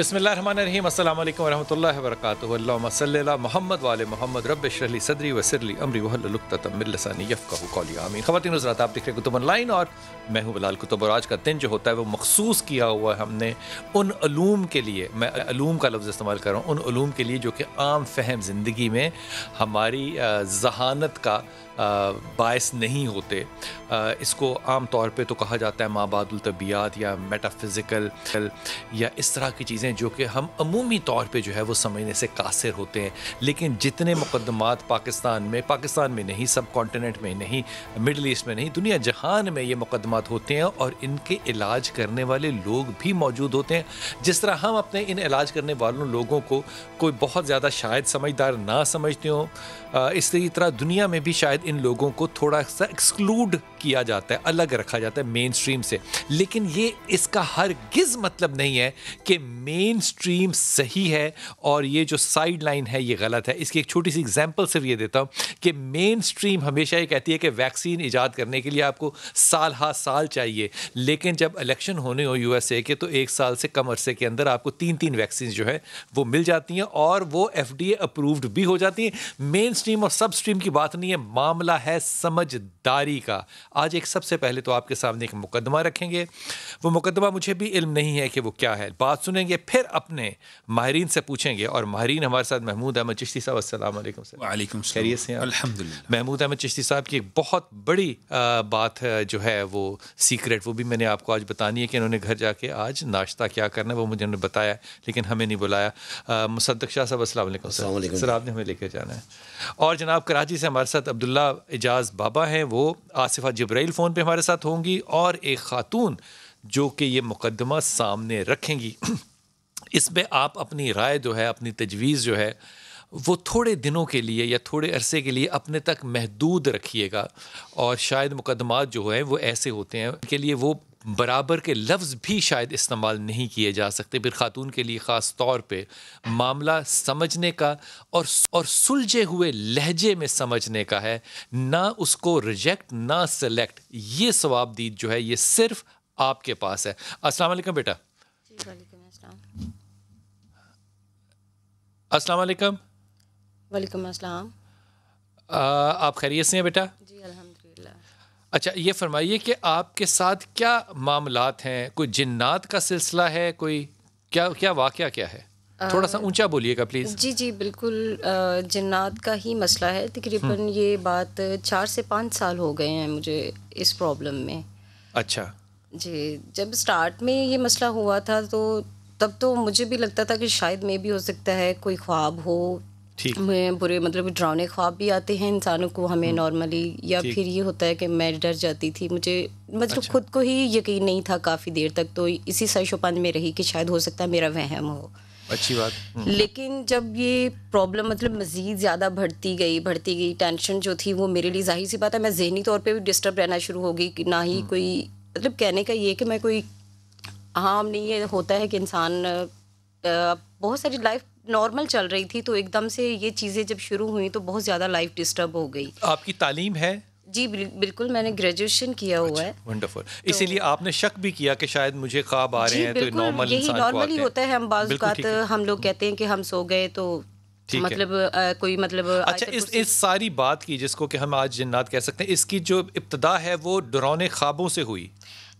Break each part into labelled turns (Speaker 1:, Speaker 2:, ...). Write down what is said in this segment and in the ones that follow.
Speaker 1: बसमीम अल्लाम वरहमल वरक वाले वाल मोहम्मद रब शरली सदरी वसरली अमरी वहलतमिलसानी यफ़ाली आमीन हजरात आप देख रहे कुतुब ऑनलाइन और मैं हूँ बिलाल कुतुब और आज का दिन जो होता है वो मखसूस किया हुआ है हमने उन अलूम के लिए मैं अलूम का लफ्ज़ इस्तेमाल कर रहा हूँ उन अलूम के लिए जो कि आम फहम ज़िंदगी में हमारी जहानत का बायस नहीं होते इसको आम तौर पे तो कहा जाता है माबादुलतबियात या मेटाफिज़िकल या इस तरह की चीज़ें हैं जो कि हम अमूमी तौर पे जो है वो समझने से कासिर होते हैं लेकिन जितने मुकदमात पाकिस्तान में पाकिस्तान में नहीं सब कॉन्टीनेंट में नहीं मिडल ईस्ट में नहीं दुनिया जहान में ये मुकदमात होते हैं और इनके इलाज करने वाले लोग भी मौजूद होते हैं जिस तरह हम अपने इन इलाज करने वालों लोगों को कोई बहुत ज़्यादा शायद समझदार ना समझते हो इसी तरह दुनिया में भी शायद इन लोगों को थोड़ा सा एक्सक्लूड किया जाता है अलग रखा जाता है मेन स्ट्रीम से लेकिन ये इसका हर गिज मतलब नहीं है कि मेन स्ट्रीम सही है और ये जो साइड लाइन है ये गलत है इसकी एक छोटी सी एग्जाम्पल सिर्फ ये देता हूँ कि मेन स्ट्रीम हमेशा ये कहती है कि वैक्सीन ईजाद करने के लिए आपको साल हा साल चाहिए लेकिन जब इलेक्शन होने हो यू के तो एक साल से कम अरसे के अंदर आपको तीन तीन वैक्सीन जो है वो मिल जाती हैं और वो एफ अप्रूव्ड भी हो जाती हैं मेन स्ट्रीम और सब स्ट्रीम की बात नहीं है मामला है समझदारी का आज एक सबसे पहले तो आपके सामने एक मुकदमा रखेंगे वो मुकदमा मुझे भी इल्म नहीं है कि वो क्या है बात सुनेंगे फिर अपने माहरीन से पूछेंगे और माहरीन हमारे साथ महमूद अहमद चिश्ती साहब असल खैरियत से महमूद अहमद चिश्ती साहब की एक बहुत बड़ी बात जो है वो सीक्रेट वो भी मैंने आपको आज बतानी है कि इन्होंने घर जाके आज नाश्ता क्या करना है वो मुझे उन्होंने बताया लेकिन हमें नहीं बुलाया मुसदक शाह साहब असल सर आपने हमें लेकर जाना है और जनाब कराची से हमारे साथ अब्दुल्ला एजाज बाबा हैं वो आसिफा जब्राइल फ़ोन पे हमारे साथ होंगी और एक ख़ातून जो कि ये मुकदमा सामने रखेंगी इसमें आप अपनी राय जो है अपनी तजवीज़ जो है वो थोड़े दिनों के लिए या थोड़े अरसे के लिए अपने तक महदूद रखिएगा और शायद मुकदमा जो है वो ऐसे होते हैं के लिए वो बराबर के लफ्ज़ भी शायद इस्तेमाल नहीं किए जा सकते फिर ख़ातून के लिए ख़ास तौर पर मामला समझने का और और सुलझे हुए लहजे में समझने का है ना उसको रिजेक्ट ना सेलेक्ट ये सवाब दी जो है ये सिर्फ आपके पास है अस्सलाम वालेकुम बेटा अस्सलाम वालेकुम
Speaker 2: वालेकुम अस्सलाम
Speaker 1: आप खैरियत से हैं बेटा जी अल्हम्दुलिल्लाह अच्छा ये फरमाइए कि आपके साथ क्या मामलात हैं कोई जिन्नात का सिलसिला है कोई क्या क्या वाक़ क्या है थोड़ा सा ऊंचा बोलिएगा प्लीज़ जी
Speaker 2: जी बिल्कुल जन्नात का ही मसला है तकरीबन हम्म। ये बात चार से पाँच साल हो गए हैं मुझे इस प्रॉब्लम में अच्छा जी जब स्टार्ट में ये मसला हुआ था तो तब तो मुझे भी लगता था कि शायद में भी हो सकता है कोई ख्वाब हो में बुरे मतलब डरावने ख्वाब भी आते हैं इंसानों को हमें हम्म। नॉर्मली या फिर ये होता है कि मैं डर जाती थी मुझे मतलब अच्छा। खुद को ही यकीन नहीं था काफ़ी देर तक तो इसी सरशोपान में रही कि शायद हो सकता है मेरा वहम हो
Speaker 3: अच्छी बात हम्म।
Speaker 2: लेकिन जब ये प्रॉब्लम मतलब मज़ीद ज़्यादा बढ़ती गई बढ़ती गई टेंशन जो थी वो मेरे लिए जाहिर सी बात है मैं जहनी तौर पर भी डिस्टर्ब रहना शुरू हो गई कि ना ही हम्म। कोई मतलब कहने का ये कि मैं कोई आम नहीं होता है कि इंसान बहुत सारी लाइफ नॉर्मल चल रही थी तो एकदम से ये चीज़ें जब शुरू हुई तो बहुत ज़्यादा लाइफ डिस्टर्ब हो गई
Speaker 1: आपकी तालीम है
Speaker 2: जी बिल्कुल मैंने ग्रेजुएशन किया हुआ अच्छा, है
Speaker 1: वंडरफुल तो, इसीलिए आपने शक भी किया कि शायद मुझे ख्वाब आ रहे हैं तो नॉर्मल यही नॉर्मली होता है हम बात
Speaker 2: हम लोग कहते हैं कि हम सो गए तो मतलब आ, कोई मतलब अच्छा इस
Speaker 1: इस सारी बात की जिसको कि हम आज जिन्नात कह सकते हैं इसकी जो इब्तदा है वो डरौने ख्वाबों से हुई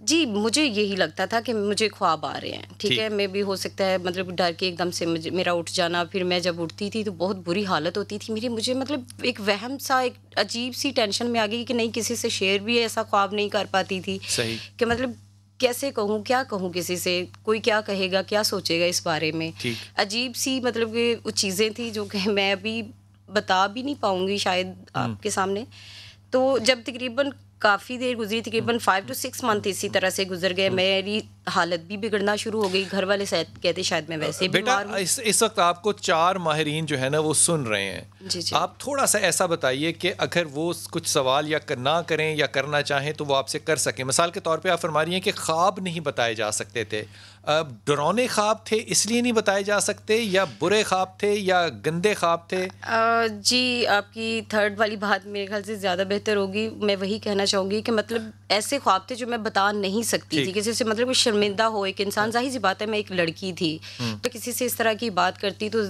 Speaker 2: जी मुझे यही लगता था कि मुझे ख्वाब आ रहे हैं ठीक है मे भी हो सकता है मतलब डर के एकदम से मुझे मेरा उठ जाना फिर मैं जब उठती थी तो बहुत बुरी हालत होती थी मेरी मुझे मतलब एक वहम सा एक अजीब सी टेंशन में आ गई कि नहीं किसी से शेयर भी ऐसा ख्वाब नहीं कर पाती थी कि मतलब कैसे कहूँ क्या कहूँ किसी से कोई क्या कहेगा क्या सोचेगा इस बारे में अजीब सी मतलब कि वो चीज़ें थी जो कि मैं अभी बता भी नहीं पाऊंगी शायद हम्म। आपके सामने तो जब तकरीबन काफ़ी देर गुजरी तकरीबन फाइव टू सिक्स मंथ इसी तरह से गुजर गए मेरी हालत भी बिगड़ना शुरू हो गई घर वाले शायद कहते शायद मैं वैसे बेटा
Speaker 1: इस, इस वक्त आपको चार माहरीन जो है ना वो सुन रहे हैं जी जी आप थोड़ा सा ऐसा बताइए कि अगर वो कुछ सवाल या कर, ना करें या करना चाहें तो वो आपसे कर सकें मिसाल के तौर पर आप फरमा रही हैं कि ख्वाब नहीं बताए जा सकते थे डरौने ख्वाब थे इसलिए नहीं बताए जा सकते या बुरे ख्वाब थे या गंदे ख्वाब थे
Speaker 2: जी आपकी थर्ड वाली बात मेरे ख्याल से ज़्यादा बेहतर होगी मैं वही कहना चाहूँगी कि मतलब ऐसे ख्वाब थे जो मैं बता नहीं सकती थी किसी से मतलब शर्मिंदा हो एक इंसान जाहिर सी बात है मैं एक लड़की थी हम्म। तो किसी से इस तरह की बात करती तो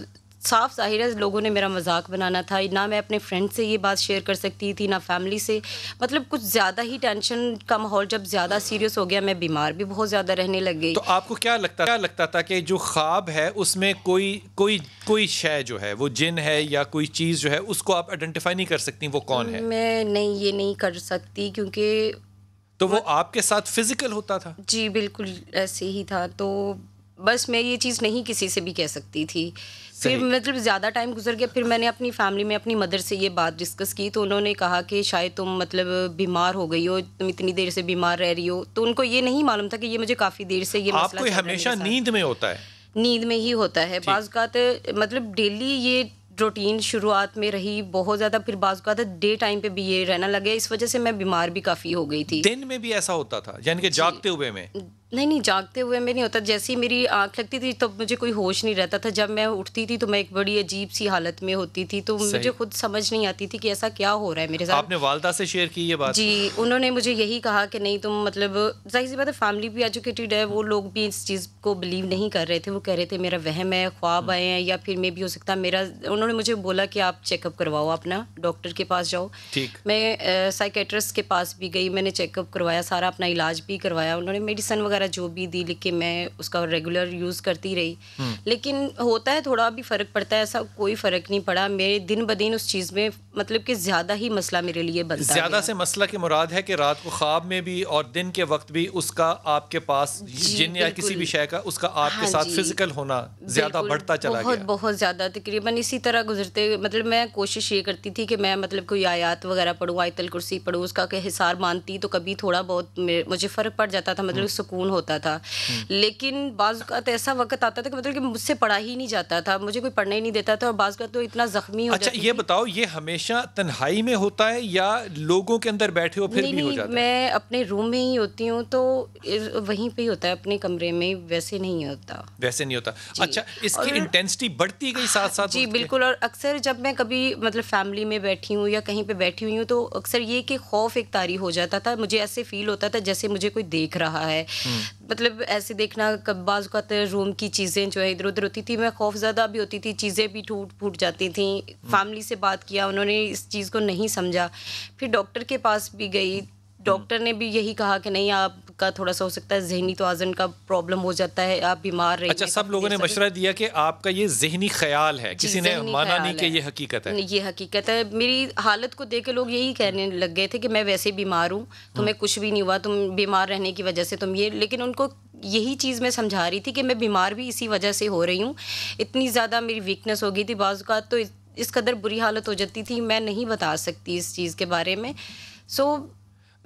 Speaker 2: साफ जाहिर है लोगों ने मेरा मजाक बनाना था ना मैं अपने फ्रेंड से ये बात शेयर कर सकती थी ना फैमिली से मतलब कुछ ज़्यादा ही टेंशन का माहौल जब ज़्यादा सीरियस हो गया मैं बीमार भी बहुत ज़्यादा रहने लग गई तो
Speaker 1: आपको क्या लगता क्या लगता था कि जो ख्वाब है उसमें कोई कोई कोई शय जो है वो जिन है या कोई चीज़ जो है उसको आप आइडेंटिफाई नहीं कर सकती वो कौन है
Speaker 2: मैं नहीं ये नहीं कर सकती क्योंकि
Speaker 1: तो वो आपके साथ फिजिकल होता था
Speaker 2: जी बिल्कुल ऐसे ही था तो बस मैं ये चीज़ नहीं किसी से भी कह सकती थी फिर मतलब ज़्यादा टाइम गुजर गया फिर मैंने अपनी फैमिली में अपनी मदर से ये बात डिस्कस की तो उन्होंने कहा कि शायद तुम मतलब बीमार हो गई हो तुम इतनी देर से बीमार रह रही हो तो उनको ये नहीं मालूम था कि ये मुझे काफ़ी देर से ये आपको हमेशा नींद में होता है नींद में ही होता है बाज़ात मतलब डेली ये रूटीन शुरुआत में रही बहुत ज़्यादा फिर बाज़ात डे टाइम पे भी ये रहना लगे इस वजह से मैं बीमार भी
Speaker 1: काफ़ी हो गई थी दिन में भी ऐसा होता था यानी कि जागते हुए में
Speaker 2: नहीं नहीं जागते हुए में नहीं होता जैसे ही मेरी आंख लगती थी तब तो मुझे कोई होश नहीं रहता था जब मैं उठती थी तो मैं एक बड़ी अजीब सी हालत में होती थी तो मुझे खुद समझ नहीं आती थी कि ऐसा क्या हो रहा है मेरे साथ आपने
Speaker 1: वालदा से शेयर की ये बात जी
Speaker 2: उन्होंने मुझे यही कहा कि नहीं तुम मतलब जाहिर सी बात है फैमिली भी एजुकेटेड है वो लोग भी इस चीज़ को बिलीव नहीं कर रहे थे वो कह रहे थे मेरा वहम है ख्वाब हम्म। आए हैं या फिर मे भी हो सकता है मेरा उन्होंने मुझे बोला कि आप चेकअप करवाओ अपना डॉक्टर के पास जाओ मैं साइकेट्रिस्ट के पास भी गई मैंने चेकअप करवाया सारा अपना इलाज भी करवाया उन्होंने मेडिसन वगैरह वगैरह जो भी दी लिख के मैं उसका रेगुलर यूज़ करती रही हम्म। लेकिन होता है थोड़ा भी फ़र्क पड़ता है ऐसा कोई फ़र्क नहीं पड़ा मेरे दिन ब दिन उस चीज़ में मतलब कि ज़्यादा ही मसला मेरे लिए बनता है ज़्यादा
Speaker 1: से मसला की मुराद है कि रात को ख्वाब में भी और दिन के वक्त भी उसका आपके पास जिन या किसी भी शय का उसका आपके हाँ साथ फिजिकल होना ज़्यादा बढ़ता चला बहुत गया।
Speaker 2: बहुत बहुत ज़्यादा तकरीबन इसी तरह गुजरते मतलब मैं कोशिश ये करती थी कि मैं मतलब कोई आयात वगैरह पढ़ूँ आयतल कुर्सी पढ़ूँ उसका हिसार मानती तो कभी थोड़ा बहुत मुझे फ़र्क पड़ जाता था मतलब हम्म। सुकून होता था हम्म। लेकिन बाज़ात ऐसा वक्त आता था कि मतलब कि मुझसे पढ़ा ही नहीं जाता था मुझे कोई पढ़ने ही नहीं देता था और बाज़ात तो इतना ज़ख्मी हो अच्छा
Speaker 1: ये बताओ ये हमेशा हमेशा तन्हाई में होता है या लोगों के अंदर बैठे हो फिर नहीं, भी हो जाता मैं
Speaker 2: है? अपने रूम में ही होती हूँ तो वहीं पे ही होता है अपने कमरे में वैसे नहीं होता
Speaker 1: वैसे नहीं होता अच्छा इसकी इंटेंसिटी बढ़ती गई हाँ, साथ साथ जी बिल्कुल
Speaker 2: और अक्सर जब मैं कभी मतलब फैमिली में बैठी हूँ या कहीं पर बैठी हुई हूँ तो अक्सर ये कि खौफ एक तारी हो जाता था मुझे ऐसे फील होता था जैसे मुझे कोई देख रहा है हम्म। मतलब ऐसे देखना बाज़ का रूम की चीज़ें जो है इधर उधर होती थी मैं खौफ ज़्यादा भी होती थी चीज़ें भी टूट फूट जाती थी फैमिली हम्म। से बात किया उन्होंने इस चीज़ को नहीं समझा फिर डॉक्टर के पास भी गई डॉक्टर ने भी यही कहा कि नहीं आप का थोड़ा सा हो सकता है जहनी तोज़न का प्रॉब्लम हो जाता है आप बीमार रहे अच्छा सब लोगों ने मशरा
Speaker 1: दिया कि आपका ये जहनी ख्याल है किसी ने माना नहीं कि ये
Speaker 4: हकीकत है
Speaker 2: ये हकीकत है मेरी हालत को देख के लोग यही कहने लग गए थे कि मैं वैसे बीमार हूँ तुम्हें तो हम्म। कुछ भी नहीं हुआ तुम बीमार रहने की वजह से तुम ये लेकिन उनको यही चीज़ मैं समझा रही थी कि मैं बीमार भी इसी वजह से हो रही हूँ इतनी ज़्यादा मेरी वीकनेस हो गई थी बाज़ का तो इस कदर बुरी हालत हो जाती थी मैं नहीं बता सकती इस चीज़ के बारे में सो so,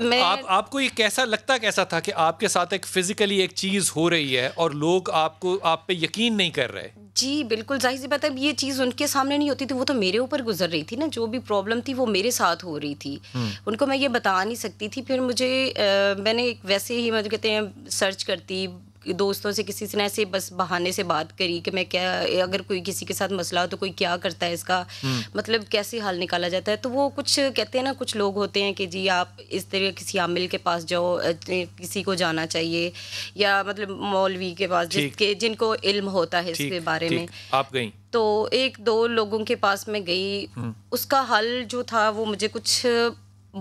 Speaker 1: मैं आप आपको ये कैसा लगता कैसा था कि आपके साथ एक फिजिकली एक चीज हो रही है और लोग आपको आप पे यकीन नहीं कर रहे
Speaker 2: जी बिल्कुल जाहिर सी बात है ये चीज़ उनके सामने नहीं होती थी वो तो मेरे ऊपर गुजर रही थी ना जो भी प्रॉब्लम थी वो मेरे साथ हो रही थी हम्म। उनको मैं ये बता नहीं सकती थी फिर मुझे आ, मैंने वैसे ही मतलब कहते हैं सर्च करती दोस्तों से किसी से ना ऐसे बस बहाने से बात करी कि मैं क्या अगर कोई किसी के साथ मसला हो तो कोई क्या करता है इसका हम्म। मतलब कैसे हल निकाला जाता है तो वो कुछ कहते हैं ना कुछ लोग होते हैं कि जी आप इस तरह किसी आमिल के पास जाओ किसी को जाना चाहिए या मतलब मौलवी के पास जिसके जिनको इल्म होता है इसके बारे में आप गई तो एक दो लोगों के पास मैं गई हम्म। उसका हल जो था वो मुझे कुछ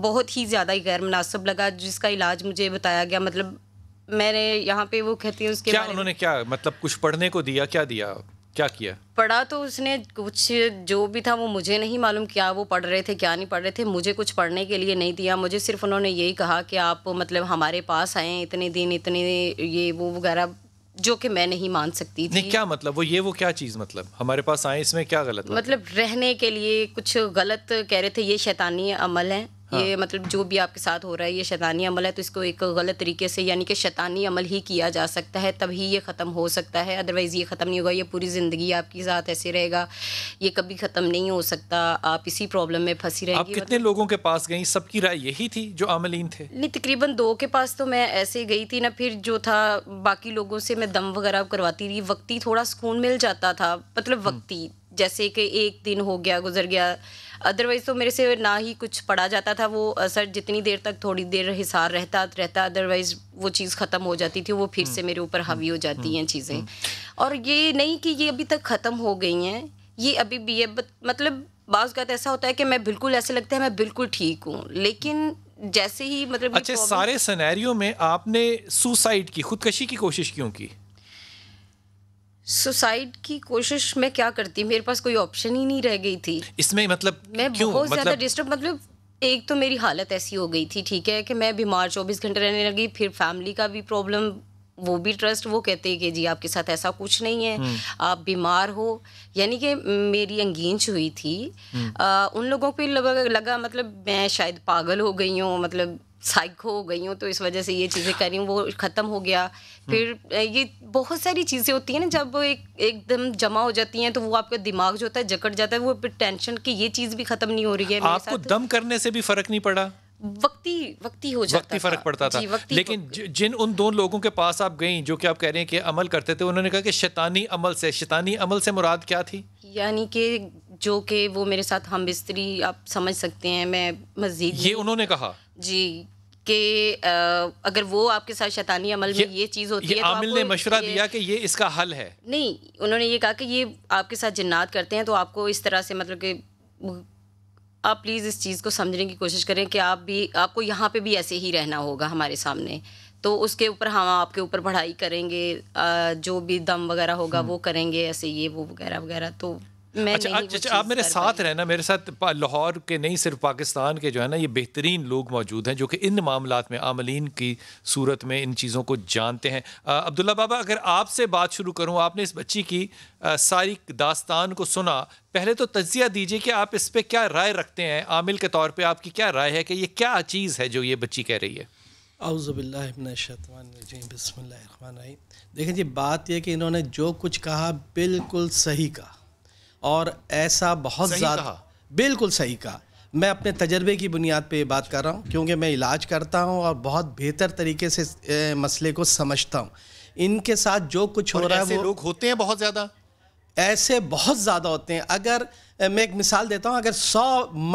Speaker 2: बहुत ही ज़्यादा ही गैर मुनासब लगा जिसका इलाज मुझे बताया गया मतलब मैंने यहाँ पे वो कहती हूँ उसके क्या उन्होंने
Speaker 1: क्या मतलब कुछ पढ़ने को दिया क्या दिया क्या किया
Speaker 2: पढ़ा तो उसने कुछ जो भी था वो मुझे नहीं मालूम क्या वो पढ़ रहे थे क्या नहीं पढ़ रहे थे मुझे कुछ पढ़ने के लिए नहीं दिया मुझे सिर्फ उन्होंने यही कहा कि आप मतलब हमारे पास आए इतने दिन इतने ये वो वगैरह जो कि मैं नहीं मान सकती थी नहीं क्या
Speaker 1: मतलब वो ये वो क्या चीज़ मतलब हमारे पास आए इसमें क्या गलत मतलब,
Speaker 2: मतलब रहने के लिए कुछ गलत कह रहे थे ये शैतानी अमल है हाँ। ये मतलब जो भी आपके साथ हो रहा है ये शैतानी अमल है तो इसको एक गलत तरीके से यानी कि शैतानी अमल ही किया जा सकता है तभी ये ख़त्म हो सकता है अदरवाइज़ ये ख़त्म नहीं होगा ये पूरी ज़िंदगी आपके साथ ऐसे रहेगा ये कभी ख़त्म नहीं हो
Speaker 1: सकता आप इसी प्रॉब्लम में फंसी रहेंगे आप कितने मतलब, लोगों के पास गई सबकी राय यही थी जो अमलिन थे
Speaker 2: नहीं तकरीबन दो के पास तो मैं ऐसे गई थी ना फिर जो था बाकी लोगों से मैं दम वगैरह करवाती रही वक्ती थोड़ा सुकून मिल जाता था मतलब हम्म। वक्ती जैसे कि एक दिन हो गया गुजर गया अदरवाइज़ तो मेरे से ना ही कुछ पढ़ा जाता था वो असर जितनी देर तक थोड़ी देर हिसार रहता रहता अदरवाइज़ वो चीज़ ख़त्म हो जाती थी वो फिर से हम्म। मेरे ऊपर हावी हो जाती हम्म। हैं चीज़ें हम्म। और ये नहीं कि ये अभी तक ख़त्म हो गई हैं ये अभी भी है मतलब बाज़ ऐसा होता है कि मैं बिल्कुल ऐसे लगता है मैं बिल्कुल ठीक हूँ लेकिन जैसे ही मतलब अच्छा सारे
Speaker 1: सनेरियो में आपने सुसाइड की खुदकशी की कोशिश क्यों की
Speaker 2: सुसाइड की कोशिश मैं क्या करती मेरे पास कोई ऑप्शन ही नहीं रह गई थी
Speaker 1: इसमें मतलब मैं क्यों? बहुत मतलब... ज़्यादा
Speaker 2: डिस्टर्ब मतलब एक तो मेरी हालत ऐसी हो गई थी ठीक है कि मैं बीमार चौबीस घंटे रहने लगी फिर फैमिली का भी प्रॉब्लम वो भी ट्रस्ट वो कहते हैं कि जी आपके साथ ऐसा कुछ नहीं है हम्म। आप बीमार हो यानी कि मेरी अंगींच हुई थी आ, हम्म। उन लोगों पे लगा, लगा मतलब मैं शायद पागल हो गई हूँ मतलब साइको हो गई हूँ तो इस वजह से ये चीज़ें करी हूँ वो ख़त्म हो गया फिर ये बहुत सारी चीज़ें होती हैं ना जब एक एकदम जमा हो जाती हैं तो वो आपका दिमाग जो होता है जकड़ जाता है वो टेंशन की ये चीज़ भी ख़त्म नहीं हो रही है आपको दम
Speaker 1: करने से भी फ़र्क नहीं पड़ा
Speaker 2: वक्ती वक्ती हो जाता वक्ती फर्क पड़ता था लेकिन
Speaker 1: जिन उन दो लोगों के पास आप गई जो कि आप कह रहे हैं कि अमल करते थे उन्होंने कहा कि शैतानी अमल से शैतानी अमल से मुराद क्या थी
Speaker 2: यानी कि जो कि वो मेरे साथ हम बिस्तरी आप समझ सकते हैं मैं मजीद ये उन्होंने कहा जी कि अगर वो आपके साथ शैतानी अमल में ये, चीज़ होती ये है तो आमिल ने मशवरा दिया
Speaker 1: कि ये इसका हल है
Speaker 2: नहीं उन्होंने ये कहा कि ये आपके साथ जन्नात करते हैं तो आपको इस तरह से मतलब कि आप प्लीज़ इस चीज़ को समझने की कोशिश करें कि आप भी आपको यहाँ पे भी ऐसे ही रहना होगा हमारे सामने तो उसके ऊपर हम आपके ऊपर पढ़ाई करेंगे जो भी दम वगैरह होगा हम्म। वो करेंगे ऐसे ये वो वगैरह वगैरह तो
Speaker 1: मैं अच्छा अच्छा, अच्छा आप मेरे साथ ना मेरे साथ लाहौर के नहीं सिर्फ पाकिस्तान के जो है ना ये बेहतरीन लोग मौजूद हैं जो कि इन मामला में आमलिन की सूरत में इन चीज़ों को जानते हैं अब्दुल्ला बाबा अगर आपसे बात शुरू करूँ आपने इस बच्ची की आ, सारी दास्तान को सुना पहले तो तजिया दीजिए कि आप इस पर क्या राय रखते हैं आमिल के तौर पर आपकी क्या राय है कि ये क्या चीज़ है जो ये बच्ची कह
Speaker 5: रही है देखें जी बात यह कि इन्होंने जो कुछ कहा बिल्कुल सही कहा और ऐसा बहुत ज़्यादा बिल्कुल सही कहा मैं अपने तजर्बे की बुनियाद पे ये बात कर रहा हूँ क्योंकि मैं इलाज करता हूँ और बहुत बेहतर तरीके से मसले को समझता हूँ इनके साथ जो कुछ हो रहा है वो लोग होते हैं बहुत ज़्यादा ऐसे बहुत ज़्यादा होते हैं अगर मैं एक मिसाल देता हूँ अगर सौ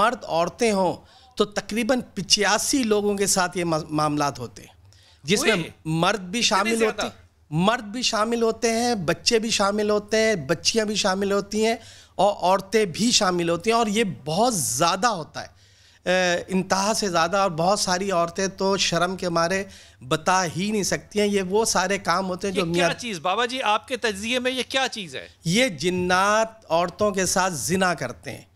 Speaker 5: मर्द औरतें हों तो तकरीबन पिचासी लोगों के साथ ये मामला होते हैं जिसमें मर्द भी शामिल होते हैं मर्द भी शामिल होते हैं बच्चे भी शामिल होते हैं बच्चियाँ भी शामिल होती हैं और औरतें भी शामिल होती हैं और ये बहुत ज़्यादा होता है इंतहा से ज़्यादा और बहुत सारी औरतें तो शर्म के मारे बता ही नहीं सकती हैं ये वो सारे काम होते हैं जो क्या
Speaker 1: चीज़ बाबा जी आपके तजिए में ये क्या चीज़ है
Speaker 5: ये जिन्नात औरतों के साथ जिना करते हैं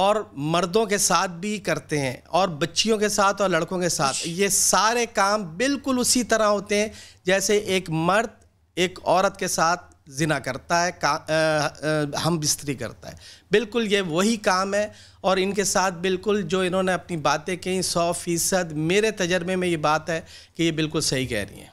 Speaker 5: और मर्दों के साथ भी करते हैं और बच्चियों के साथ और लड़कों के साथ अच्छा। ये सारे काम बिल्कुल उसी तरह होते हैं जैसे एक मर्द एक औरत के साथ जिना करता है का, आ, आ, हम बिस्तरी करता है बिल्कुल ये वही काम है और इनके साथ बिल्कुल जो इन्होंने अपनी बातें कहीं सौ फीसद मेरे तजर्बे में ये बात है कि ये बिल्कुल सही कह रही हैं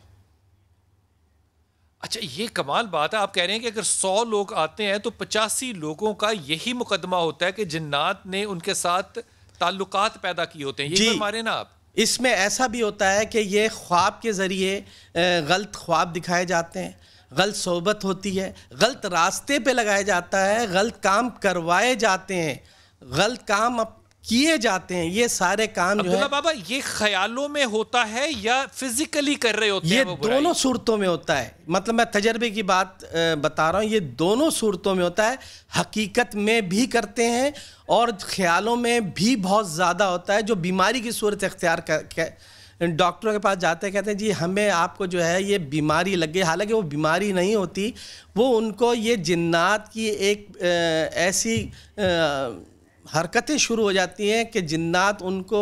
Speaker 1: अच्छा ये कमाल बात है आप कह रहे हैं कि अगर सौ लोग आते हैं तो पचासी लोगों का यही मुकदमा होता है कि जिन्नात ने उनके साथ ताल्लुकात पैदा किए होते हैं ये मारे ना आप
Speaker 5: इसमें ऐसा भी होता है कि ये ख्वाब के ज़रिए गलत ख्वाब दिखाए जाते हैं गलत सोबत होती है गलत रास्ते पे लगाया जाता है गलत काम करवाए जाते हैं गलत काम अप, किए जाते हैं ये सारे काम जो है
Speaker 1: बाबा ये ख्यालों में होता है या फिजिकली कर रहे होते ये हैं ये दोनों
Speaker 5: सूरतों में होता है मतलब मैं तजर्बे की बात बता रहा हूँ ये दोनों सूरतों में होता है हकीकत में भी करते हैं और ख्यालों में भी बहुत ज़्यादा होता है जो बीमारी की सूरत अख्तियार कर डॉक्टरों के पास जाते हैं कहते हैं जी हमें आपको जो है ये बीमारी लग गई हालांकि वो बीमारी नहीं होती वो उनको ये जिन्नात की एक ऐसी हरकतें शुरू हो जाती हैं कि जिन्नात उनको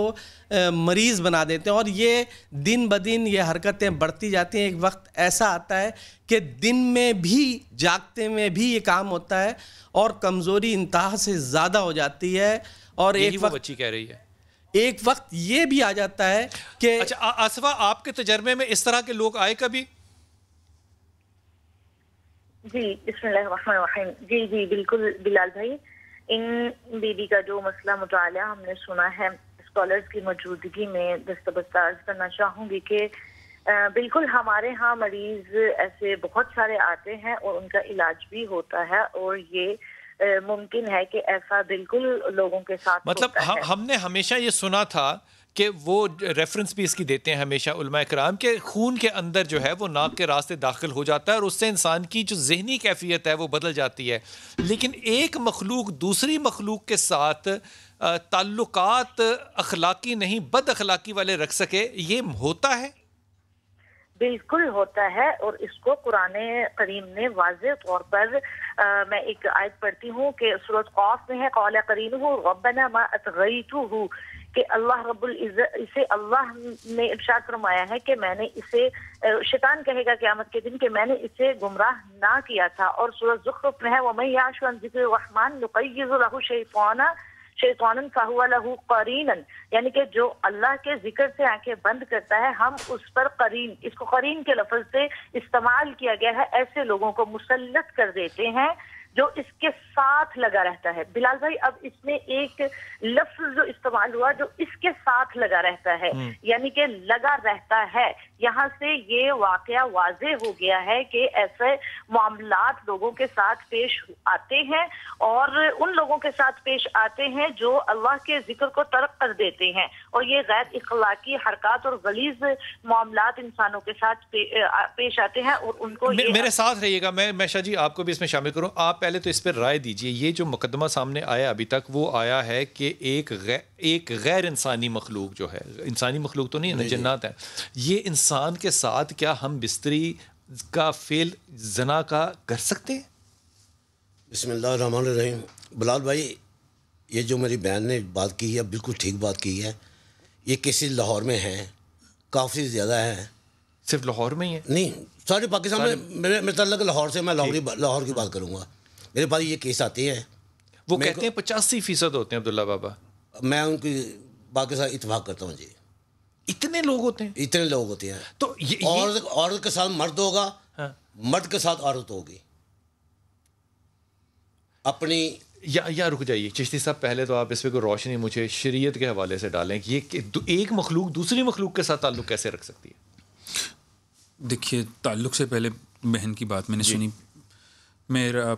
Speaker 5: मरीज़ बना देते हैं और ये दिन ब दिन ये हरकतें बढ़ती जाती हैं एक वक्त ऐसा आता है कि दिन में भी जागते में भी ये काम होता है और कमज़ोरी इंतहा से ज़्यादा हो जाती है और एक वक्त
Speaker 1: बच्ची कह रही है
Speaker 5: एक वक्त ये भी आ जाता है कि अच्छा
Speaker 1: आसफा आपके तजर्बे में इस तरह के लोग आए कभी
Speaker 4: जी बिस्मिल्लाह जी जी बिल्कुल बिलाल भाई इन बीबी का जो मसला मुताल हमने सुना है स्कॉलर्स की मौजूदगी में दस्तबस्ताज करना चाहूंगी कि बिल्कुल हमारे यहाँ मरीज ऐसे बहुत सारे आते हैं और उनका इलाज भी होता है और ये मुमकिन है कि ऐसा बिल्कुल लोगों के साथ मतलब हम,
Speaker 1: हमने हमेशा ये सुना था कि वो रेफरेंस भी इसकी देते हैं हमेशा उलमा कराम के खून के अंदर जो है वो नाक के रास्ते दाखिल हो जाता है और उससे इंसान की जो जहनी कैफियत है वो बदल जाती है लेकिन एक मखलूक दूसरी मखलूक के साथ ताल्लुक अखलाकी नहीं बद अखलाकी वाले रख सके ये होता है
Speaker 4: बिल्कुल होता है और इसको कुरान करीम ने वाज तौर पर आ, मैं एक आयत पढ़ती हूँ कि सूरत कौफ में है कौल करीन हूँ कि अल्लाह रब्बुल इसे अल्लाह ने इर्शाद फरमाया है कि मैंने इसे शैतान कहेगा क्यामत के दिन कि मैंने इसे गुमराह ना किया था और सूरज जुखरुफ में है वमई याशन जिक्र रहमान नुकैज़ुलहु शैताना शैतान फाहुआ लहू करीनन यानी कि जो अल्लाह के जिक्र से आंखें बंद करता है हम उस पर करीन इसको करीन के लफज से इस्तेमाल किया गया है ऐसे लोगों को मुसलत कर देते हैं जो इसके साथ लगा रहता है बिलाल भाई अब इसमें एक लफ्ज जो इस्तेमाल हुआ जो इसके साथ लगा रहता है हम्म। यानी कि लगा रहता है यहाँ से ये वाक वाजे हो गया है कि ऐसे मामला लोगों के साथ पेश आते हैं और उन लोगों के साथ पेश आते हैं जो अल्लाह के जिक्र को तर्क कर देते हैं और ये गैर इखलाकी हरकत और गलीज मामला इंसानों के साथ पे, पेश आते हैं और उनको मे, मेरे
Speaker 1: साथ रहिएगा मैं मैं शाह जी आपको भी इसमें शामिल करूँ आप आप पहले तो इस पर राय दीजिए ये जो मुकदमा सामने आया अभी तक वो आया है कि एक गै, एक गैर इंसानी मखलूक जो है इंसानी मखलूक तो नहीं है ना जन्नात है ये इंसान के साथ क्या हम बिस्तरी का फेल जना का कर सकते हैं बसमीम बलाल भाई ये
Speaker 3: जो मेरी बहन ने बात की है बिल्कुल ठीक बात की है ये किसी लाहौर में है काफ़ी ज़्यादा है सिर्फ लाहौर में ही है नहीं सारे पाकिस्तान में मेरे मतलब लाहौर से मैं लाहौर की लाहौर की बात करूँगा मेरे पास ये केस आते हैं वो कहते हैं पचासी फीसद होते हैं अब्दुल्ला बाबा मैं उनकी बाकी के साथ इतफाक करता हूँ जी
Speaker 1: इतने लोग होते हैं
Speaker 3: इतने लोग होते हैं तो ये औरत औरत के साथ मर्द होगा हाँ। मर्द के साथ औरत होगी
Speaker 1: अपनी या या रुक जाइए चिश्ती साहब पहले तो आप इस कोई रोशनी मुझे शरीयत के हवाले से डालें कि ये एक मखलूक दूसरी मखलूक के साथ ताल्लुक कैसे रख सकती
Speaker 6: है देखिए ताल्लुक से पहले बहन की बात मैंने सुनी मेरा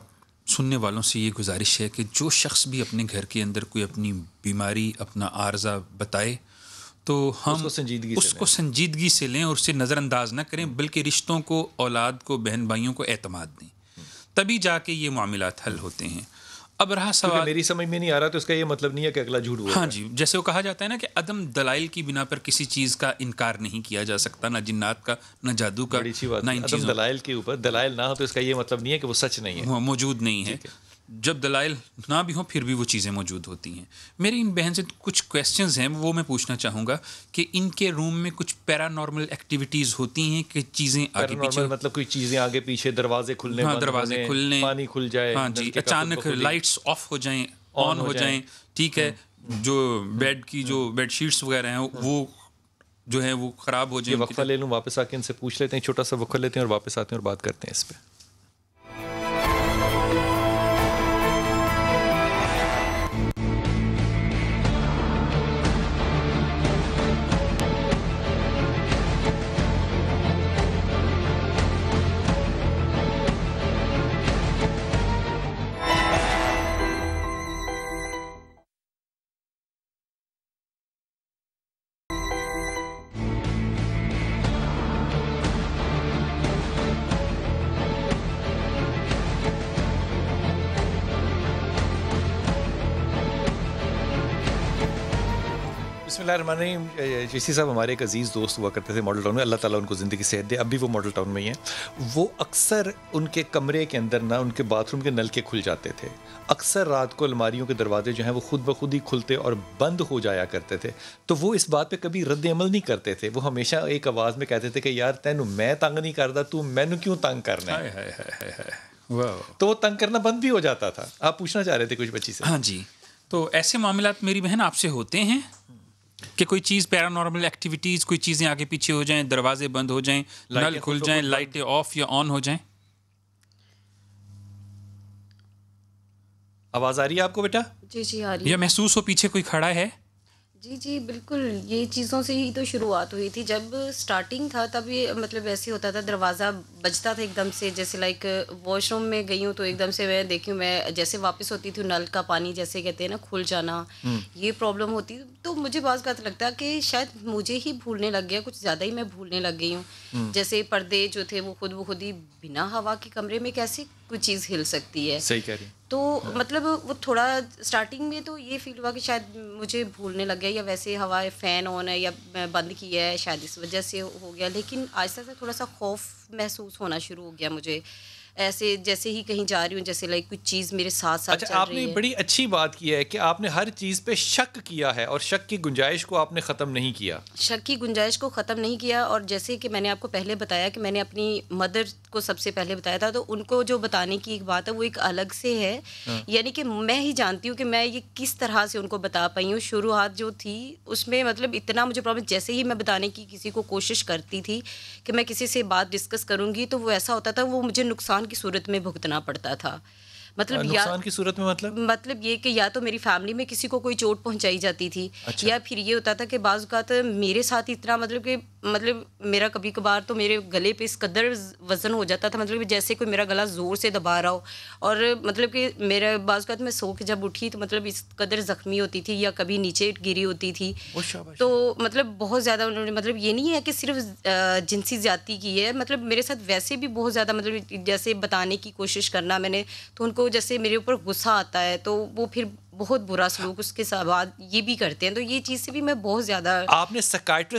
Speaker 6: सुनने वालों से ये गुजारिश है कि जो शख्स भी अपने घर के अंदर कोई अपनी बीमारी अपना आर्जा बताए तो हम उसको संजीदगी उसको से संजीदगी से लें और उसे नज़रअंदाज ना करें बल्कि रिश्तों को औलाद को बहन भाइयों को अतमाद दें तभी जाके ये मामला हल होते हैं अब रहा सवाल मेरी समझ में नहीं आ रहा तो इसका ये मतलब
Speaker 1: नहीं है कि अगला झूठ हाँ जी
Speaker 6: जैसे वो कहा जाता है ना कि अदम दलाइल की बिना पर किसी चीज का इनकार नहीं किया जा सकता ना जिन्नात का ना जादू का ना इन दलाइल के ऊपर दलाइल ना हो तो इसका ये मतलब नहीं है कि वो सच नहीं है मौजूद नहीं है जब दलाइल ना भी हों फिर भी वो चीज़ें मौजूद होती हैं मेरी इन बहन से कुछ क्वेश्चंस हैं वो मैं पूछना चाहूँगा कि इनके रूम में कुछ पैरानॉर्मल एक्टिविटीज़ होती हैं कि चीज़ें आगे पीछे मतलब
Speaker 1: कोई चीज़ें आगे पीछे दरवाजे खुलने हाँ
Speaker 6: दरवाजे खुलने पानी खुल जाए हाँ जी अचानक लाइट्स ऑफ हो जाएं ऑन हो जाएं
Speaker 1: ठीक है हम्म। जो बेड की जो बेड हम्म। शीट्स वगैरह हैं वो जो है वो ख़राब हो जाए वक्त ले लूँ वापस आके इनसे पूछ लेते हैं छोटा सा वक्त लेते हैं और वापस आते हैं और बात करते हैं इस पर बिस्मिल्लाहमानीम जैसी साहब हमारे एक अजीज़ दोस्त हुआ करते थे मॉडल टाउन में अल्लाह ताला उनको ज़िंदगी सेहत दे अब भी वो मॉडल टाउन में ही हैं वो अक्सर उनके कमरे के अंदर ना उनके बाथरूम के नलके खुल जाते थे अक्सर रात को अलमारियों के दरवाजे जो हैं वो खुद ब खुद ही खुलते और बंद हो जाया करते थे तो वो इस बात पर कभी रद्द अमल नहीं करते थे वो हमेशा एक आवाज़ में कहते थे कि यार तेन मैं तंग नहीं करता तू मैनू क्यों तंग करना है, है तो वो तंग करना बंद भी हो जाता था आप पूछना चाह रहे थे कुछ बच्ची से हाँ जी तो ऐसे
Speaker 6: मामला मेरी बहन आपसे होते हैं कि कोई चीज़ पैरानॉर्मल एक्टिविटीज़ कोई चीज़ें आगे पीछे हो जाएं दरवाजे बंद हो जाएं नल खुल जाएं लाइटें ऑफ या ऑन हो जाएं आवाज़ आ रही है आपको बेटा
Speaker 2: जी जी आ रही है या
Speaker 6: महसूस हो पीछे कोई खड़ा है
Speaker 2: जी जी बिल्कुल ये चीज़ों से ही तो शुरुआत हुई थी जब स्टार्टिंग था तब ये मतलब ऐसे होता था दरवाज़ा बजता था एकदम से जैसे लाइक वॉशरूम में गई हूँ तो एकदम से मैं देखी मैं जैसे वापस होती थी नल का पानी जैसे कहते हैं ना खुल जाना हम्म। ये प्रॉब्लम होती तो मुझे बाज़ गलत लगता कि शायद मुझे ही भूलने लग गया कुछ ज़्यादा ही मैं भूलने लग गई हूँ हम्म। जैसे पर्दे जो थे वो खुद ब खुद ही बिना हवा के कमरे में कैसे कोई चीज़ हिल सकती है सही कह रही तो मतलब वो थोड़ा स्टार्टिंग में तो ये फील हुआ कि शायद मुझे भूलने लग गया या वैसे हवा फ़ैन ऑन है या बंद किया है शायद इस वजह से हो गया लेकिन आज तक थोड़ा सा खौफ महसूस होना शुरू हो गया मुझे ऐसे जैसे ही कहीं जा रही हूँ जैसे लाइक कुछ चीज़ मेरे साथ साथ अच्छा आपने बड़ी
Speaker 1: अच्छी बात की है कि आपने हर चीज़ पे शक किया है और शक की गुंजाइश को आपने ख़त्म नहीं किया
Speaker 2: शक की गुंजाइश को ख़त्म नहीं किया और जैसे कि मैंने आपको पहले बताया कि मैंने अपनी मदर को सबसे पहले बताया था तो उनको जो बताने की एक बात है वो एक अलग से है हाँ। यानी कि मैं ही जानती हूँ कि मैं ये किस तरह से उनको बता पाई हूँ शुरुआत जो थी उसमें मतलब इतना मुझे प्रॉब्लम जैसे ही मैं बताने की किसी को कोशिश करती थी कि मैं किसी से बात डिस्कस करूँगी तो वो ऐसा होता था वो मुझे नुकसान की सूरत में भुगतना पड़ता था मतलब नुकसान की सूरत में मतलब मतलब ये कि या तो मेरी फैमिली में किसी को कोई चोट पहुंचाई जाती थी अच्छा। या फिर ये होता था कि बाज़ मेरे साथ इतना मतलब कि मतलब मेरा कभी कभार तो मेरे गले पे इस कदर वज़न हो जाता था मतलब जैसे कोई मेरा गला ज़ोर से दबा रहा हो और मतलब कि मेरे बाज़ मैं सो के जब उठी तो मतलब इस कदर ज़ख्मी होती थी या कभी नीचे गिरी होती थी तो मतलब बहुत ज़्यादा उन्होंने मतलब ये नहीं है कि सिर्फ जिनसी ज्यादा की है मतलब मेरे साथ वैसे भी बहुत ज़्यादा मतलब जैसे बताने की कोशिश करना मैंने तो उनको जैसे मेरे ऊपर गुस्सा आता है तो वो फिर बहुत बुरा सलूक उसके साथ ये भी करते हैं तो ये चीज़ से भी मैं बहुत ज़्यादा
Speaker 1: आपने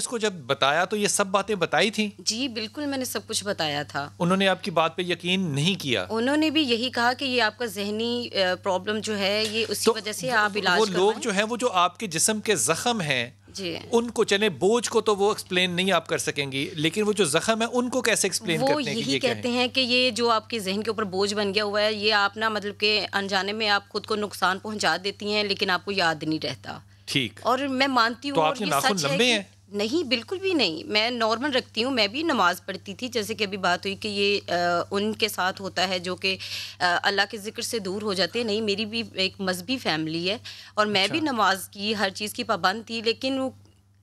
Speaker 1: को जब बताया तो ये सब बातें बताई थी
Speaker 2: जी बिल्कुल मैंने सब कुछ बताया था
Speaker 1: उन्होंने आपकी बात पे यकीन नहीं किया
Speaker 2: उन्होंने भी यही कहा कि ये आपका जहनी प्रॉब्लम जो है ये उसी तो वजह से आप इलाज वो लोग
Speaker 1: जो है वो जो आपके जिसम के जख्म हैं जी उनको चले बोझ को तो वो एक्सप्लेन नहीं आप कर सकेंगी लेकिन वो जो जख्म है उनको कैसे एक्सप्लेन वो यही कहते
Speaker 2: हैं कि ये जो आपके जहन के ऊपर बोझ बन गया हुआ है ये आप ना मतलब के अनजाने में आप खुद को नुकसान पहुंचा देती हैं लेकिन आपको याद नहीं रहता ठीक और मैं मानती हूँ तो नहीं बिल्कुल भी नहीं मैं नॉर्मल रखती हूँ मैं भी नमाज़ पढ़ती थी जैसे कि अभी बात हुई कि ये आ, उनके साथ होता है जो कि अल्लाह के ज़िक्र से दूर हो जाते हैं नहीं मेरी भी एक मजहबी फैमिली है और मैं अच्छा। भी नमाज की हर चीज़ की पाबंद थी लेकिन वो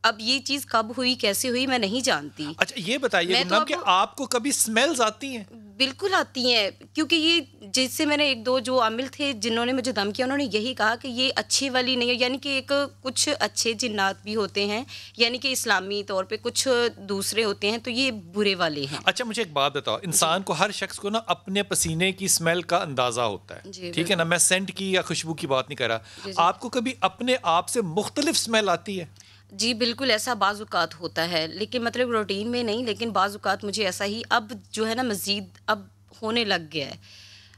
Speaker 2: अब ये चीज कब हुई कैसे हुई मैं नहीं
Speaker 1: जानती अच्छा ये बताइए तो कि आपको कभी स्मेल्स आती हैं
Speaker 2: बिल्कुल आती हैं क्योंकि ये जिससे मैंने एक दो जो अमिल थे जिन्होंने मुझे दम किया उन्होंने यही कहा कि ये अच्छी वाली नहीं है यानी कि एक कुछ अच्छे जिन्नात भी होते हैं यानी कि इस्लामी तौर पे कुछ दूसरे होते हैं तो ये बुरे वाले हैं
Speaker 1: अच्छा मुझे एक बात बताओ इंसान को हर शख्स को ना अपने पसीने की स्मेल का अंदाज़ा होता है ठीक है ना मैं सेंट की या खुशबू की बात नहीं कर रहा आपको कभी अपने आप से मुख्तलिफ स्मेल आती है
Speaker 2: जी बिल्कुल ऐसा बाज़ात होता है लेकिन मतलब रूटीन में नहीं लेकिन बाज़ात मुझे ऐसा ही अब जो है ना मज़ीद अब होने लग गया है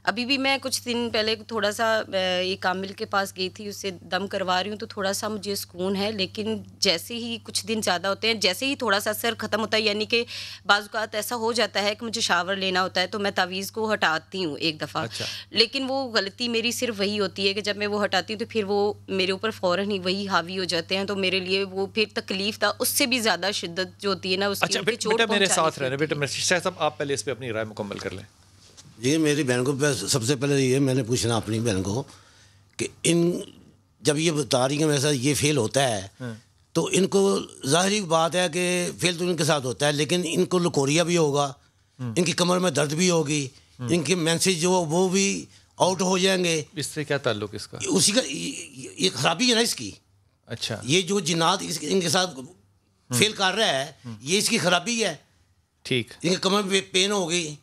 Speaker 2: अभी भी मैं कुछ दिन पहले थोड़ा सा ये कामिल के पास गई थी उससे दम करवा रही हूँ तो थोड़ा सा मुझे सुकून है लेकिन जैसे ही कुछ दिन ज़्यादा होते हैं जैसे ही थोड़ा सा असर ख़त्म होता है यानी कि बाज़ात ऐसा हो जाता है कि मुझे शावर लेना होता है तो मैं तावीज़ को हटाती हूँ एक दफ़ा अच्छा। लेकिन वो गलती मेरी सिर्फ वही होती है कि जब मैं वो हटाती हूँ तो फिर वो मेरे ऊपर फ़ौर ही वही हावी हो जाते हैं तो मेरे लिए वो फिर तकलीफ था उससे भी ज़्यादा शिद्दत जो होती है ना उसकी अच्छा, चोट मेरे साथ
Speaker 1: बेटा आप पहले इस पर अपनी राय मुकम्मल कर लें ये मेरी बहन
Speaker 3: को सबसे पहले ये मैंने पूछना अपनी बहन को कि इन जब ये बता रही है वैसा ये फेल होता है हाँ। तो इनको जाहरी बात है कि फेल तो इनके साथ होता है लेकिन इनको लकोरिया भी होगा हाँ। इनकी कमर में दर्द भी होगी हाँ। इनके मैंसेज जो वो भी आउट हो जाएंगे
Speaker 1: इससे क्या ताल्लुक इसका
Speaker 3: उसी का ये, खराबी है ना इसकी अच्छा ये जो जिनात इनके साथ फेल कर रहा है ये इसकी खराबी है ठीक इनके कमर में पेन हो गई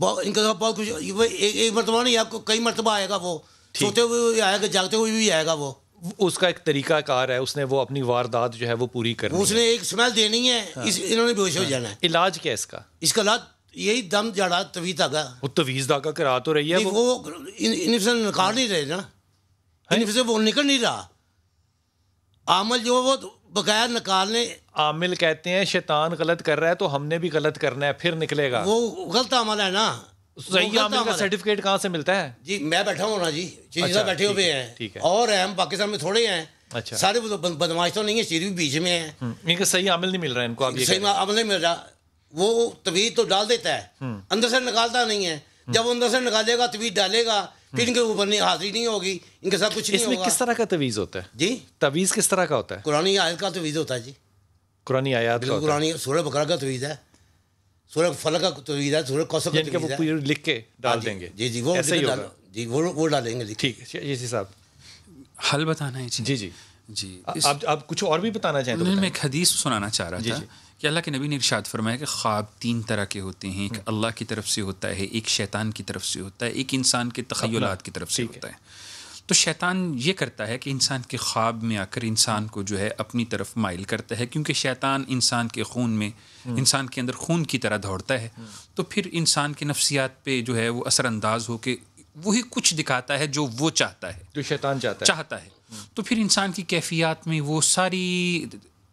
Speaker 3: इनका तो बहुत कुछ वो एक एक मरतबा नहीं आपको कई मरतबा आएगा वो सोते हुए भी आएगा जागते हुए भी आएगा वो
Speaker 1: उसका एक तरीका कार है उसने वो अपनी वारदात जो है वो पूरी कर उसने एक
Speaker 3: स्मेल देनी है हाँ। इस इन्होंने बेहोश हो जाना है
Speaker 1: इलाज क्या है इसका
Speaker 3: इसका इलाज यही दम जाड़ा तवीज धागा
Speaker 1: वो तवीज धागा
Speaker 3: करा तो रही है वो, वो इन, इनसे नकार हाँ। नहीं रहे ना इनसे वो निकल नहीं रहा
Speaker 1: आमल जो वो बगैर निकालने आमिल कहते हैं शैतान गलत कर रहा है तो हमने भी गलत करना है फिर निकलेगा वो गलत अमल है ना सही आमिल का
Speaker 3: सर्टिफिकेट कहाँ से मिलता है जी मैं बैठा हूँ ना जी चीज़ अच्छा, बैठे हुए हैं ठीक है और हम पाकिस्तान में थोड़े हैं अच्छा सारे बदमाश तो नहीं है भी बीच में है
Speaker 1: हम्म, सही आमिल नहीं मिल रहा है इनको सही
Speaker 3: अमल नहीं मिल रहा वो तवीद तो डाल देता है हम्म। अंदर से निकालता नहीं है हम्म। जब अंदर से निकालेगा तवीद डालेगा फिर इनके ऊपर नहीं हाजिरी नहीं होगी इनके साथ कुछ नहीं होगा किस
Speaker 1: तरह का तवीज़ होता है जी तवीज़ किस तरह का होता है
Speaker 3: कुरानी आयत का तवीज़ होता है जी
Speaker 1: कुरानी आयत का कुरानी
Speaker 3: सूरह बकरा का तवीज़ है सूरह फलक का तवीज़ है सूरह कौसर का तवीज़ है पूरी
Speaker 1: लिख के हाँ डाल
Speaker 3: देंगे जी जी वो जी वो वो डालेंगे ठीक है जी साहब हल बताना है
Speaker 6: जी जी जी आप
Speaker 1: आप कुछ और भी बताना चाहें तो नहीं मैं
Speaker 6: एक हदीस सुनाना चाह रहा था अल्लाह के नबी ने इरशाद फरमाया कि ख्वाब तीन तरह के होते हैं एक अल्लाह की तरफ से होता है एक शैतान की तरफ से होता है एक इंसान के तखयलात की तरफ से होता है तो शैतान ये करता है कि इंसान के ख्वाब में आकर इंसान को जो है अपनी तरफ माइल करता है क्योंकि शैतान इंसान के खून में हम्म। इंसान के अंदर खून की तरह दौड़ता है हम्म। तो फिर इंसान के नफसियात पे जो है वो असरानंदाज होकर वही कुछ दिखाता है जो वो चाहता है जो शैतान चाहता है चाहता है हम्म। तो फिर इंसान की कैफियत में वो सारी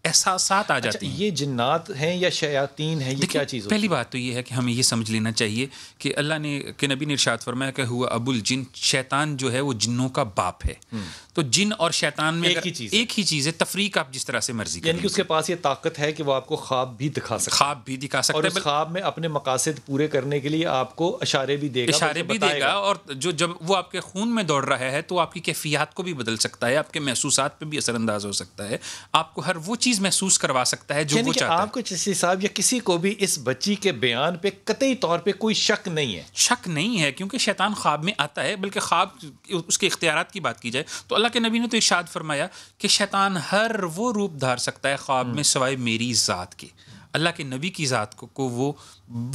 Speaker 6: एहसास आ जाती अच्छा, हैं ये जिन्नात हैं या
Speaker 1: शयातीन हैं ये क्या चीज़ पहली
Speaker 6: बात तो ये है कि हमें ये समझ लेना चाहिए कि अल्लाह ने के नबी ने इरशाद फरमाया कि हुआ अबुल जिन शैतान जो है वो जिन्नों का बाप है हम्म। तो जिन और शैतान
Speaker 1: में एक ही चीज़ एक ही चीज़ है तफरीक आप जिस तरह से मर्जी यानी कि उसके पास ये ताकत है कि वो आपको ख्वाब भी दिखा सकते ख्वाब भी दिखा सकते हैं ख्वाब में अपने मकासद पूरे करने के लिए आपको इशारे भी देगा इशारे भी देगा
Speaker 6: और जो जब वो आपके खून में दौड़ रहा है तो आपकी कैफियात को भी बदल सकता है आपके महसूस पर भी असरअंदाज हो सकता है आपको हर वो चीज़ चीज महसूस करवा सकता है जो वो चाहता आपको है साहब या किसी को भी इस बच्ची के बयान पे कतई तौर पे कोई शक नहीं है शक नहीं है क्योंकि शैतान ख्वाब में आता है बल्कि ख्वाब उसके इख्तियार की बात की जाए तो अल्लाह के नबी ने तो इर्शाद फरमाया कि शैतान हर वो रूप धार सकता है ख्वाब में हम्म। सवाए मेरी ज़ात के अल्लाह के नबी की ज़ात को, को वो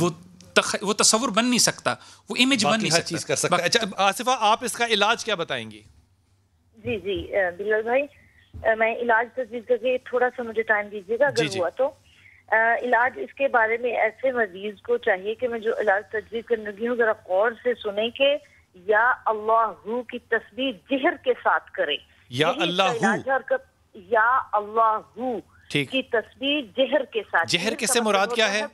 Speaker 6: वो तख, वो तस्वुर बन नहीं सकता वो इमेज बन नहीं सकता,
Speaker 1: चीज़ कर सकता। अच्छा आसिफा आप इसका इलाज क्या बताएंगी
Speaker 4: जी जी बिलाल भाई मैं इलाज तजवीज़ करके थोड़ा सा मुझे टाइम दीजिएगा अगर हुआ तो आ, इलाज इसके बारे में ऐसे मरीज को चाहिए कि मैं जो इलाज तजवीज कर लगी हूँ जरा गौर से सुने के या अल्लाह की तस्वीर जहर के साथ करें या अल्लाह या अल्लाह की तस्वीर जहर के साथ जहर के से मतलब मुराद क्या है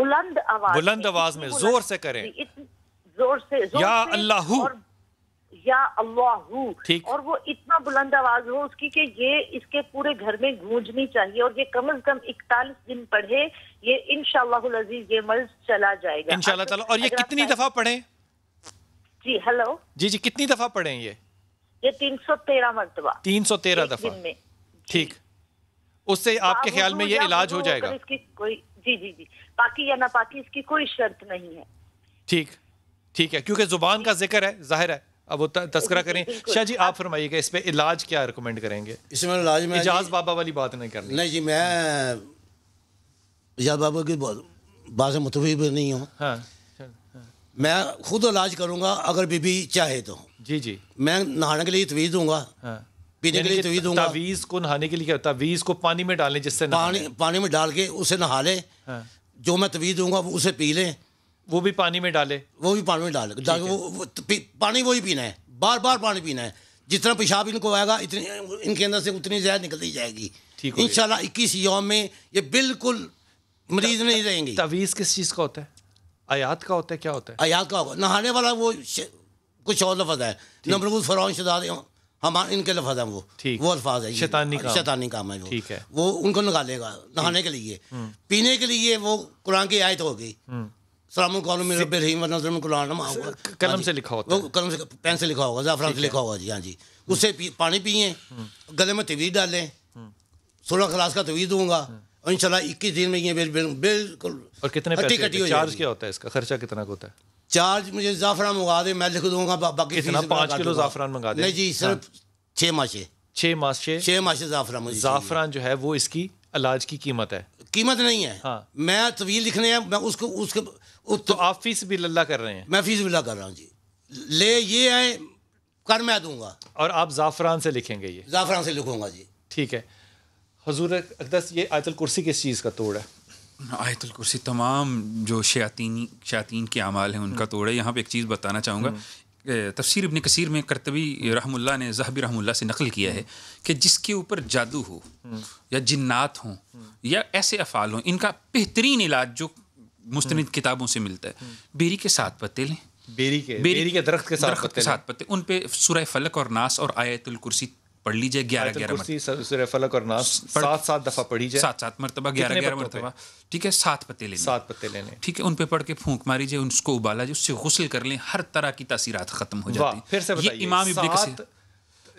Speaker 4: बुलंद आवाज बुलंद आवाज में जोर से करें जोर से जोर या अल्लाह या अल्लाह और वो इतना बुलंद आवाज हो उसकी कि ये इसके पूरे घर में गूंजनी चाहिए और ये कम अज कम इकतालीस दिन पढ़े ये इन ये मर्ज चला जाएगा इन
Speaker 1: तो, और ये कितनी दफा पढ़े जी हेलो जी जी कितनी दफा पढ़े ये
Speaker 4: ये तीन सौ तेरह मरतबा
Speaker 1: तीन सौ तेरह दफा ठीक उससे आपके ख्याल में ये इलाज हो जाएगा
Speaker 4: इसकी कोई जी जी जी पाकि या ना पाकि इसकी कोई शर्त नहीं है
Speaker 1: ठीक ठीक है क्योंकि जुबान का जिक्र है जाहिर है अब वो तस्करा करें शाह जी आप फरमाइएगा इस पर इलाज क्या रिकमेंड करेंगे इसमें इलाज में इजाज बाबा वाली बात नहीं कर नहीं
Speaker 3: जी मैं इजाज बाबा की बात से मुतफी नहीं हूँ हाँ, हाँ, हाँ मैं खुद इलाज करूंगा अगर बीबी चाहे तो जी जी मैं नहाने के लिए तवीज़ दूंगा हाँ। पीने के लिए तवीज़ दूंगा
Speaker 1: तवीज़ को नहाने के लिए क्या तवीज़ को पानी में डालें जिससे पानी पानी में डाल के
Speaker 3: उसे नहा ले जो मैं तवीज़ दूंगा वो उसे पी लें वो भी पानी में डाले वो भी पानी में डाले ताकि वो, वो पानी वही पीना है बार बार पानी पीना है जितना पेशाब इनको आएगा इतनी इनके अंदर से उतनी ज़्यादा निकलती जाएगी ठीक इन इनशाला इक्कीस योम में ये बिल्कुल मरीज नहीं रहेंगे तवीज़ किस चीज़ का होता है
Speaker 1: आयात का होता है क्या
Speaker 3: होता है आयात का होगा नहाने वाला वो कुछ और लफज है नंबर वो फरौन शदाद हम इनके लफज हैं वो वो अल्फाज है शैतानी काम शैतानी काम है वो ठीक है वो उनको निकालेगा नहाने के लिए हम्म। पीने के लिए वो कुरान की आयत होगी सलाम कॉलम रही वरना कुरान मांगूंगा कलम हाँ से लिखा होता है कलम से पेन से लिखा होगा ज़ाफ़रान से लिखा होगा जी हाँ जी उससे पी, पानी पिए गले में तवीज़ डालें सोलह खलास का तवीज़ दूंगा और इनशाला इक्कीस दिन में ये बिल्कुल और कितने हट्टी कटी हो चार्ज क्या
Speaker 1: होता है इसका खर्चा कितना होता है
Speaker 3: चार्ज मुझे ज़ाफ़रान मंगा दे मैं लिख दूंगा बाकी पाँच किलो ज़ाफ़रान मंगा दे नहीं जी हाँ। सिर्फ छः माशे छः माशे छः माशे ज़ाफ़रान मुझे ज़ाफ़रान जो है वो इसकी इलाज की कीमत है कीमत नहीं है हाँ। मैं तवील लिखने हैं मैं उसको उसके तो आप फीस बिल्ला कर रहे हैं मैं फीस बिल्ला कर रहा हूँ जी ले ये है कर मैं दूंगा और आप ज़ाफ़रान से लिखेंगे
Speaker 6: ये
Speaker 1: ज़ाफ़रान से लिखूंगा जी ठीक है हजूर अकदस ये आयतल कुर्सी किस चीज़ का तोड़ है
Speaker 6: आयतल कुर्सी तमाम जो शयातीन शयातीन के अमाल हैं उनका हम्म। तोड़ है यहाँ पर एक चीज़ बताना चाहूँगा हम्म। तफसीर इबन कसीर में करतबी रहमुल्ला ने जहबी रहमुल्ला से नकल किया है हम्म। कि जिसके ऊपर जादू हो या जिन्नात हों या ऐसे अफ़ाल हों इनका बेहतरीन इलाज जो मुस्तंद किताबों से मिलता है हम्म। बेरी के सात पत्ते लें बेरी के बेरी, बेरी के दरख्त के साथ पत्ते, के साथ पत्ते उन पे सुरह फलक और नास और आयतुल कुर्सी पढ़ लीजिए ग्यारह ग्यारह
Speaker 1: सुरह फलक और नास सात सात दफ़ा पढ़ी जाए सात सात मरतबा ग्यारह ग्यारह मरतबा
Speaker 6: ठीक है सात पत्ते लेने सात पत्ते लेने ठीक है उन पे पढ़ के फूंक मारी जाए उसको उबाला जाए उससे गसल
Speaker 1: कर लें हर तरह की तासीरात ख़त्म हो जाती है फिर से ये इमाम इब्न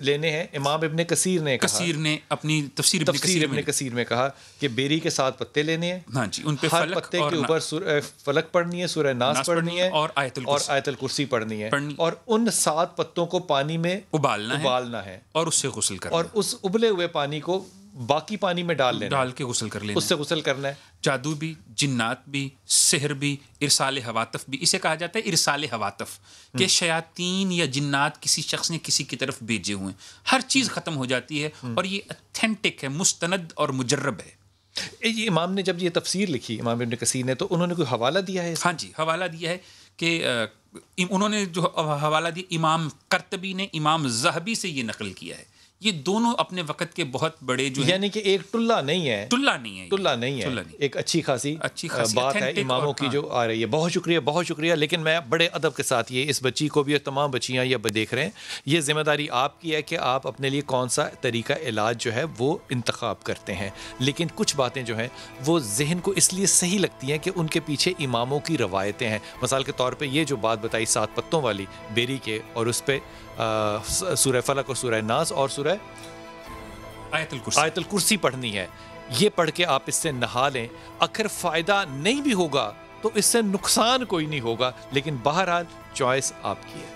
Speaker 1: लेने हैं इमाम इबन कसीर ने कसीर ने अपनी तफसीर तफसीर इबन कसीर में कहा कि बेरी के साथ पत्ते लेने हैं हाँ जी उन पे हर पत्ते के ऊपर फलक पढ़नी है सूर्य नाश पढ़नी है और आयतल और आयतल कुर्सी पढ़नी है और उन सात पत्तों को पानी में उबालना उबालना है और उससे गसल करना और उस उबले हुए पानी को बाकी पानी में डाल लेना डाल के गुसल कर लेना उससे गुसल करना है
Speaker 6: जादू भी जिन्नात भी सहर भी इरसाल हवातफ भी इसे कहा जाता है इरसाल हवातफ हम्म। के शयातीन या जिन्नात किसी शख्स ने किसी की तरफ भेजे हुए हैं हर चीज़ हम्म। ख़त्म हो जाती है हम्म। और ये अथेंटिक है मुस्तंद और मुजरब है ये इमाम ने जब
Speaker 1: ये तफसीर लिखी इमाम इबन कसीर ने तो उन्होंने कोई हवाला दिया है हाँ जी
Speaker 6: हवाला दिया है कि उन्होंने जो हवाला दिया इमाम करतबी ने इमाम जहबी से ये नकल किया है
Speaker 1: ये दोनों अपने वक्त के बहुत बड़े जो यानी कि एक टुल्ला नहीं है टुल्ला नहीं है टुल्ला नहीं है टुल्ला नहीं। एक अच्छी खासी अच्छी खासी बात है इमामों की हाँ। जो आ रही है बहुत शुक्रिया बहुत शुक्रिया लेकिन मैं बड़े अदब के साथ ये इस बच्ची को भी और तमाम बच्चियाँ ये देख रहे हैं ये जिम्मेदारी आपकी है कि आप अपने लिए कौन सा तरीका इलाज जो है वो इंतखब करते हैं लेकिन कुछ बातें जो हैं वो जहन को इसलिए सही लगती हैं कि उनके पीछे इमामों की रवायतें हैं मिसाल के तौर पर ये जो बात बताई सात पत्तों वाली बेरी के और उस पर सूर्य फलक और सूर्य नास और सूर्य आयतल कुर्सी आयतल कुर्सी पढ़नी है ये पढ़ के आप इससे नहा लें आखिर फ़ायदा नहीं भी होगा तो इससे नुकसान कोई नहीं होगा लेकिन बहरहाल चॉइस आपकी है